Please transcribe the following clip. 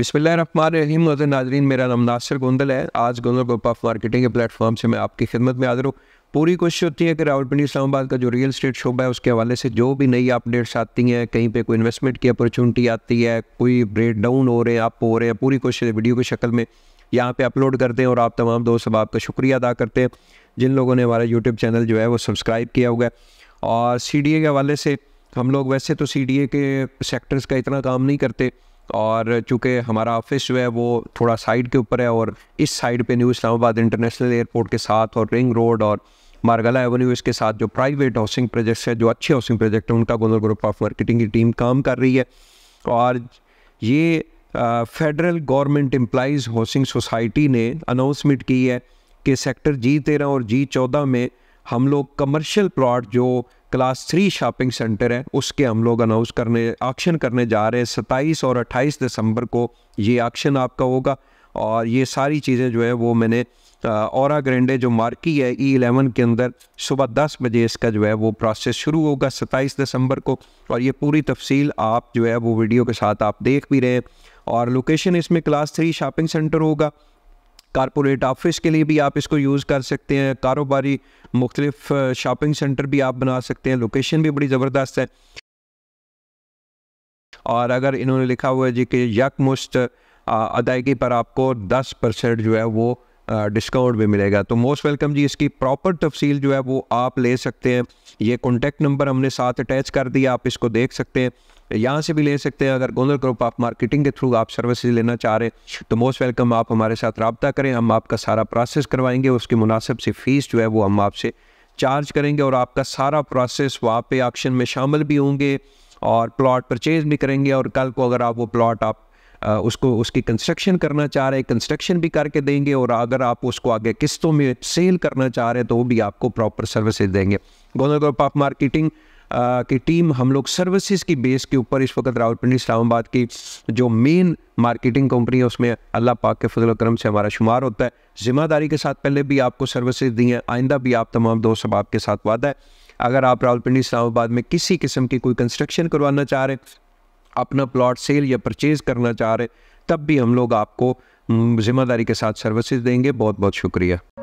बिस्मिल्लाम नाजरीन मेरा नाम नासिर गोंदल है आज गोंदल ग्रुप ऑफ मार्केटिंग के प्लेटफॉर्म से मैं आपकी खिदमत में हाजिर हूँ पूरी कोशिश होती है कि रावलपिंडी इस्लामाबाद का जो रियल स्टेट शोबा है उसके हवाले से जो भी नई अपडेट्स आती हैं कहीं पे कोई इन्वेस्टमेंट की अपॉर्चुनिटी आती है कोई ब्रेक डाउन हो रहे हैं अप हो रहे हैं पूरी कोशिश वीडियो की शक्ल में यहाँ पे अपलोड करते हैं और आप तमाम दोस्त अब आपका शुक्रिया अदा करते हैं जिन लोगों ने हमारा यूट्यूब चैनल जो है वो सब्सक्राइब किया हुआ है और सी के हवाले से हम लोग वैसे तो सी के सेक्टर्स का इतना काम नहीं करते और चूँकि हमारा ऑफिस जो है वो थोड़ा साइड के ऊपर है और इस साइड पे न्यू इस्लामाबाद इंटरनेशनल एयरपोर्ट के साथ और रिंग रोड और मारगला एवेन्यू इसके साथ जो प्राइवेट हाउसिंग प्रोजेक्ट्स है जो अच्छे हाउसिंग प्रोजेक्ट हैं उनका गोनल ग्रुप ऑफ मार्केटिंग की टीम काम कर रही है और ये federal government employees housing society ने अनाउंसमेंट की है कि सेक्टर जी तेरह और जी चौदह में हम लोग कमर्शियल प्लाट जो क्लास थ्री शॉपिंग सेंटर है उसके हम लोग अनाउंस करने ऑक्शन करने जा रहे हैं सत्ताईस और अट्ठाईस दिसंबर को ये ऑक्शन आपका होगा और ये सारी चीज़ें जो है वो मैंने और ग्रेंडे जो मार्की है ई e एलेवन के अंदर सुबह दस बजे इसका जो है वो प्रोसेस शुरू होगा सत्ताईस दिसंबर को और ये पूरी तफसील आप जो है वो वीडियो के साथ आप देख भी रहे हैं और लोकेशन इसमें क्लास थ्री शॉपिंग सेंटर होगा कारपोरेट ऑफिस के लिए भी आप इसको यूज़ कर सकते हैं कारोबारी मुख्तलिफ शॉपिंग सेंटर भी आप बना सकते हैं लोकेशन भी बड़ी ज़बरदस्त है और अगर इन्होंने लिखा हुआ है जी कि यकमुश्त अदायगी पर आपको 10 परसेंट जो है वो डिस्काउंट भी मिलेगा तो मोस्ट वेलकम जी इसकी प्रॉपर तफसील जो है वो आप ले सकते हैं ये कॉन्टैक्ट नंबर हमने साथ अटैच कर दिया आप इसको देख सकते हैं यहाँ से भी ले सकते हैं अगर गोंदल ग्रुप आप मार्केटिंग के थ्रू आप सर्विसेज लेना चाह रहे हैं तो मोस्ट वेलकम आप हमारे साथ रबता करें हम आपका सारा प्रोसेस करवाएंगे उसकी मुनासिब से फ़ीस जो है वो हम आपसे चार्ज करेंगे और आपका सारा प्रोसेस वहाँ पे ऑक्शन में शामिल भी होंगे और प्लॉट परचेज भी करेंगे और कल को अगर आप वो प्लॉट आप उसको उसकी कंस्ट्रक्शन करना चाह रहे हैं कंस्ट्रक्शन भी करके देंगे और अगर आप उसको आगे किस्तों में सेल करना चाह रहे हैं तो वो भी आपको प्रॉपर सर्विसेज देंगे गोंदा ग्रुप ऑफ मार्केटिंग की टीम हम लोग सर्विसेज की बेस के ऊपर इस वक्त रावलपिंडी इस्लामाबाद की जो मेन मार्केटिंग कंपनी है उसमें अल्लाह पाक के फजल करम से हमारा शुमार होता है ज़िम्मेदारी के साथ पहले भी आपको सर्विसेज दी हैं आइंदा भी आप तमाम दोस्त अब आपके साथ वादा है अगर आप रावलपिंडी इस्लामाबाद में किसी किस्म की कोई कंस्ट्रक्शन करवाना चाह रहे हैं अपना प्लॉट सेल या परचेज़ करना चाह रहे तब भी हम लोग आपको हम्म, ज़िम्मेदारी के साथ सर्विसेज देंगे बहुत बहुत शुक्रिया